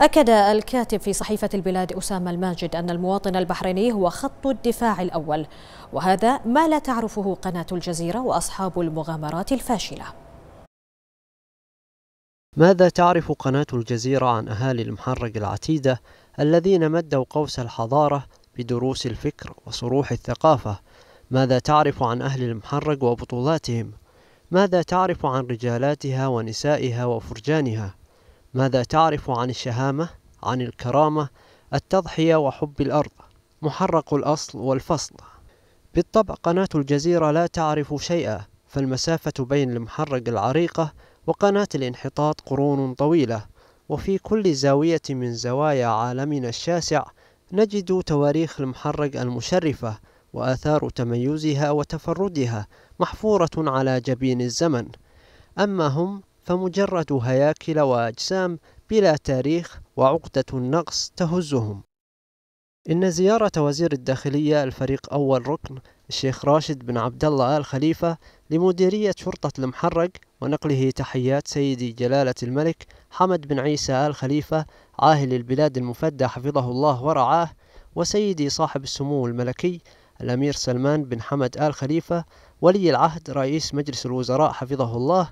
أكد الكاتب في صحيفة البلاد أسامة الماجد أن المواطن البحريني هو خط الدفاع الأول وهذا ما لا تعرفه قناة الجزيرة وأصحاب المغامرات الفاشلة ماذا تعرف قناة الجزيرة عن أهالي المحرق العتيدة الذين مدوا قوس الحضارة بدروس الفكر وصروح الثقافة ماذا تعرف عن أهل المحرق وبطولاتهم ماذا تعرف عن رجالاتها ونسائها وفرجانها ماذا تعرف عن الشهامة عن الكرامة التضحية وحب الأرض محرق الأصل والفصل بالطبع قناة الجزيرة لا تعرف شيئا فالمسافة بين المحرق العريقة وقناة الانحطاط قرون طويلة وفي كل زاوية من زوايا عالمنا الشاسع نجد تواريخ المحرق المشرفة وآثار تميزها وتفردها محفورة على جبين الزمن أما هم فمجرد هياكل وأجسام بلا تاريخ وعقدة النقص تهزهم إن زيارة وزير الداخلية الفريق أول ركن الشيخ راشد بن عبد الله آل خليفة لمديرية شرطة المحرق ونقله تحيات سيدي جلالة الملك حمد بن عيسى آل خليفة عاهل البلاد المفدى حفظه الله ورعاه وسيدي صاحب السمو الملكي الأمير سلمان بن حمد آل خليفة ولي العهد رئيس مجلس الوزراء حفظه الله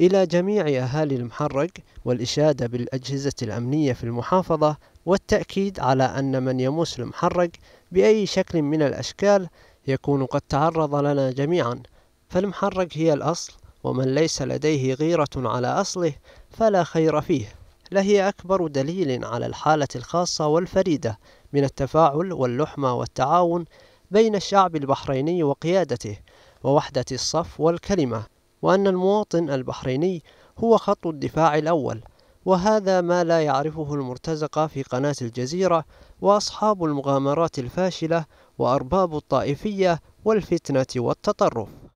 إلى جميع أهالي المحرق والإشادة بالأجهزة الأمنية في المحافظة والتأكيد على أن من يمس المحرق بأي شكل من الأشكال يكون قد تعرض لنا جميعا فالمحرق هي الأصل ومن ليس لديه غيرة على أصله فلا خير فيه لهي أكبر دليل على الحالة الخاصة والفريدة من التفاعل واللحمة والتعاون بين الشعب البحريني وقيادته ووحدة الصف والكلمة وأن المواطن البحريني هو خط الدفاع الأول وهذا ما لا يعرفه المرتزقة في قناة الجزيرة وأصحاب المغامرات الفاشلة وأرباب الطائفية والفتنة والتطرف